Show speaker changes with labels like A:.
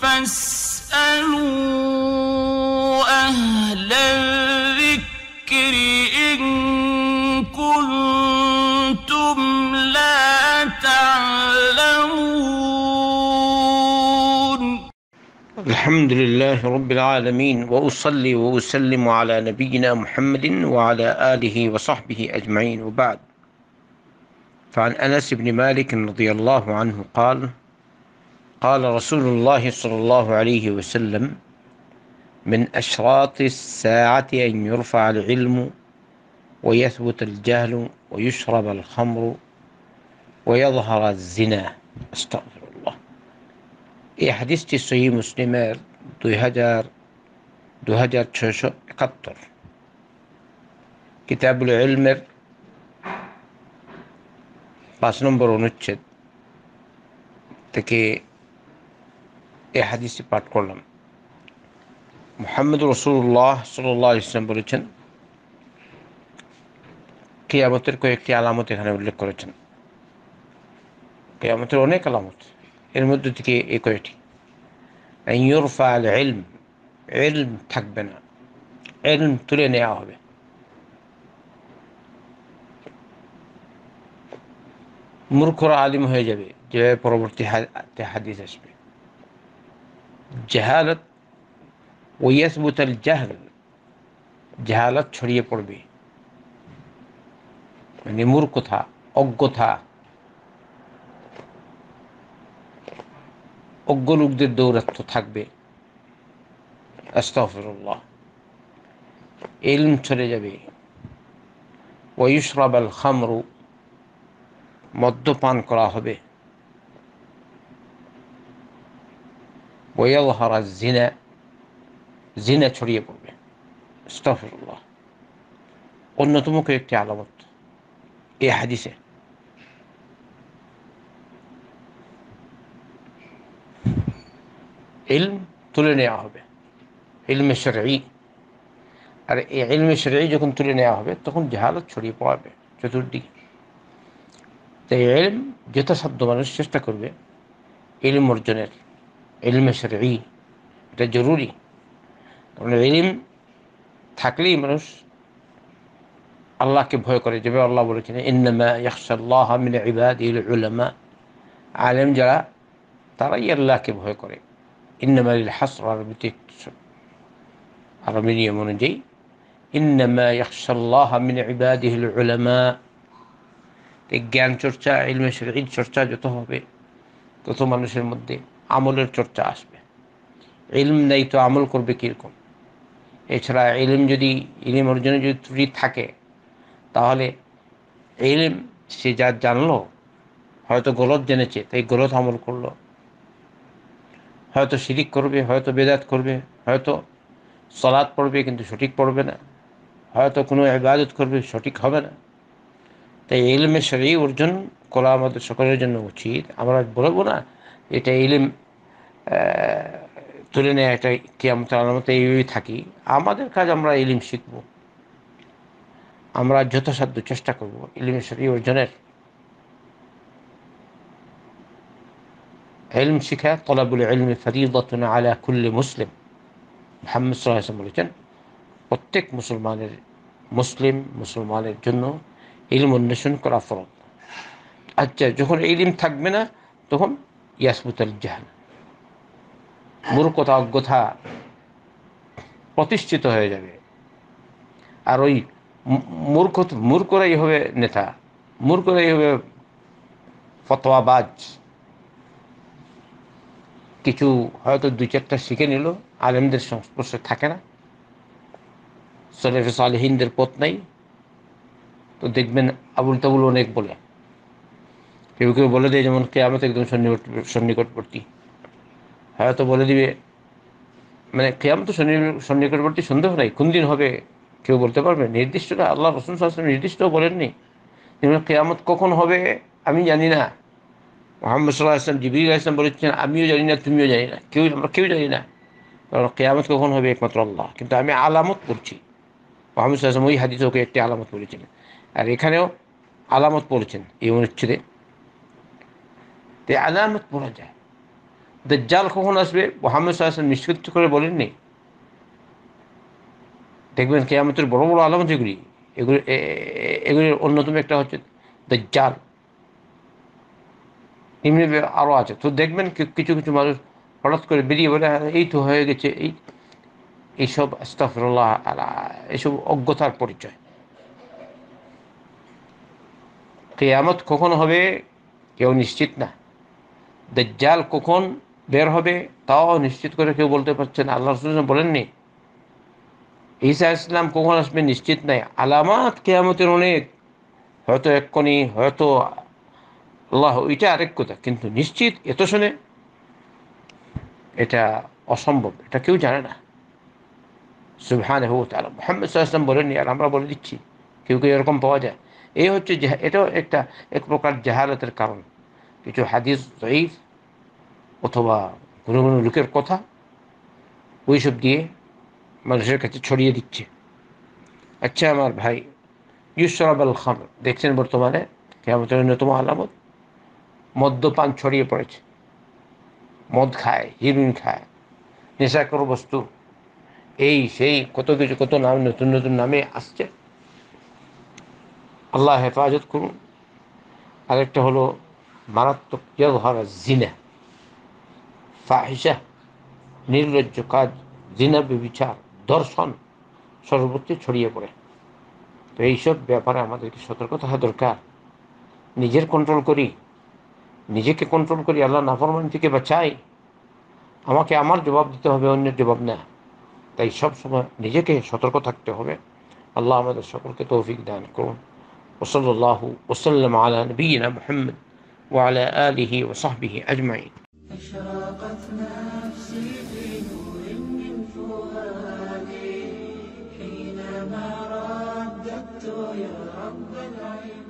A: فاسألوا أهل الذكر إن كنتم لا تعلمون الحمد لله رب العالمين وأصلي وأسلم على نبينا محمد وعلى آله وصحبه أجمعين وبعد فعن أنس بن مالك رضي الله عنه قال قال رسول الله صلى الله عليه وسلم من أشراط الساعة أن يرفع العلم ويثبت الجهل ويشرب الخمر ويظهر الزنا استغفر الله إيه حديثتي صحيح مسلمة دو هجر دو هجر تشوشو قطر كتاب العلم باس نمبر ونتشد تكي এ হাদিসটি পাঠ করলাম মোহাম্মদ রসুল্লাহ সাল্লাহ ইসলাম বলেছেন কেয়ামতের কয়েকটি আলামত এখানে উল্লেখ করেছেন কেয়ামতের অনেক আলামত এর মধ্যে থেকে এ কয়েকটি এলম এলম থাকবে না এলম তুলে নেওয়া হবে মূর্খরা আলিম হয়ে যাবে যে পরবর্তী হাদিস আসবে জাহালত ওয়াসবুতাল জাহল জাহালত ছড়িয়ে পড়বে মানে মূর্খতা অজ্ঞতা অজ্ঞ লোকদের দৌরাত্ম থাকবে আস্তফরুল্লাহ এলম ছড়ে যাবে ওয়ুসরাব আল খামরু মদ্যপান করা হবে ওয়ালহারা জিনা জিনা ছড়িয়ে পড়বে স্তফরুল্লাহ অন্যতম কয়েকটি আলামত এ হাদিসে ইলম তুলে নেওয়া হবে ইলমে শরী আর এই ইলমে শরী যখন তুলে নেওয়া হবে তখন জাহালত ছড়িয়ে পড়াবে চতুর্দিকে তাই এলম যথাসাধ্য মানুষ চেষ্টা করবে ইলম অর্জনের علم شرعي ده ضروري العلم تحكلي منوش الله كي بهوي كوري جبه الله بركنا إنما يخشى الله من عباده العلماء عالم جرا تغير الله كي بهوي كوري إنما للحصر ربطيت من يمون جي إنما يخشى الله من عباده العلماء تجان شرطة علم شرعي شرطة جتوه بي قطوما نشر المدين আমলের চর্চা আসবে ইলম নেই তো আমল করবে কীরকম এছাড়া ইলিম যদি ইলিম অর্জনে যদি ত্রুটি থাকে তাহলে ইলিম সে যা জানলো হয়তো গলত জেনেছে তাই গলত আমল করলো হয়তো শিরিক করবে হয়তো বেদাত করবে হয়তো সলাদ পড়বে কিন্তু সঠিক পড়বে না হয়তো কোনো ইবাদত করবে সঠিক হবে না তাই ইলমে শরীর অর্জন করা আমাদের সকলের জন্য উচিত আমরা বলবো না এটা ইলিম তুলে নেয় এটা কিয়ামত আলামত এইভাবেই থাকি আমাদের কাজ আমরা ইলিম শিখব আমরা যথাসাধ্য চেষ্টা করব ইলিমের সাথে অর্জনের এলম শিখা তলাবুল এলমে ফরিদতন আলা কুল্লি মুসলিম মোহাম্মদ বলেছেন প্রত্যেক মুসলমানের মুসলিম মুসলমানের জন্য ইলম অন্বেষণ করা ফরত আচ্ছা যখন এলিম থাকবে না তখন ইয়াসমুতুল জাহান মূর্খতা অজ্ঞতা প্রতিষ্ঠিত হয়ে যাবে আর ওই মূর্খ মূর্খরাই হবে নেতা মূর্খরাই হবে ফতোয়াবাজ কিছু হয়তো দুই চারটা শিখে নিল আলেমদের সংস্পর্শে থাকে না সলেফ আলহিনদের পথ নাই তো দেখবেন আবুল তাবুল অনেক বলে কেউ কেউ বলে দেয় যেমন কেয়ামত একদম সন্নিকট সন্নিকটবর্তী হয়তো হ্যাঁ, বলে দিবে মানে তো সন্নিকটবর্তী সন্দেহ নাই কোন দিন হবে কেউ বলতে পারবে নির্দিষ্টটা আল্লাহ রসুন সাহসম নির্দিষ্ট বলেননি যেমন কেয়ামত কখন হবে আমি জানি না মোহাম্মদ সাল্লাহ আসলাম জিবির ইসলাম বলেছেন আমিও জানি না তুমিও জানি না কেউ আমরা কেউ জানি না কারণ কেয়ামত কখন হবে একমাত্র আল্লাহ কিন্তু আমি আলামত করছি মোহাম্মদ সাল্লাহ ওই হাদিস ওকে একটি আলামত বলেছেন আর এখানেও আলামত পড়েছেন এই অনুচ্ছেদে তে আলামত পড়া যায় দজ্জাল কখন আসবে মোহাম্মদ সাল্লাম নিশ্চিত করে বলেননি দেখবেন কেয়ামতের বড় বড় আলামত এগুলি এগুলি এগুলির অন্যতম একটা হচ্ছে দজ্জাল এমনি আরও আছে তো দেখবেন কিছু কিছু মানুষ হঠাৎ করে বেরিয়ে বলে এই তো হয়ে গেছে এই এইসব আস্তাফরুল্লাহ এইসব অজ্ঞতার পরিচয় কেয়ামত কখন হবে কেউ নিশ্চিত না দাজ্জাল কখন বের হবে তাও নিশ্চিত করে কেউ বলতে পারছেন আল্লাহ রসুল বলেননি ঈসা ইসলাম কখন আসবে নিশ্চিত নাই আলামাত কেয়ামতের অনেক হয়তো এক্ষণি হয়তো আল্লাহ ওইটা আরেক কথা কিন্তু নিশ্চিত এত শুনে এটা অসম্ভব এটা কেউ জানে না সুবহান হোক তালা মোহাম্মদ সাল্লাম বলেননি আর আমরা বলে দিচ্ছি কেউ কেউ এরকম পাওয়া যায় এই হচ্ছে এটাও একটা এক প্রকার জাহালতের কারণ কিছু হাদিস জয়ীফ অথবা কোনো কোনো লোকের কথা ওইসব দিয়ে মানুষের কাছে ছড়িয়ে দিচ্ছে আচ্ছা আমার ভাই ইউসরাব আল খান দেখছেন বর্তমানে কেমন অন্যতম আলামত মদ্যপান ছড়িয়ে পড়েছে মদ খায় হিরুইন খায় নেশাকর বস্তু এই সেই কত কিছু কত নাম নতুন নতুন নামে আসছে আল্লাহ হেফাজত করুন আরেকটা হলো মারাত্মক ইয়জহরা জিনা ফাহিসা নির্লজ্জ কাজ জিনা বিবিচার দর্শন সর্বত্র ছড়িয়ে পড়ে তো এইসব ব্যাপারে আমাদেরকে সতর্ক থাকা দরকার নিজের কন্ট্রোল করি নিজেকে কন্ট্রোল করি আল্লাহ নাফরমান থেকে বাঁচাই আমাকে আমার জবাব দিতে হবে অন্যের জবাব না তাই সব সময় নিজেকে সতর্ক থাকতে হবে আল্লাহ আমাদের সকলকে তৌফিক দান করুন ওসল্লাহ ওসলাম আলহ নবীনা মোহাম্মদ وعلى آله وصحبه أجمعين أشرقت نفسي في نور من فؤادي حينما رددت يا رب العالمين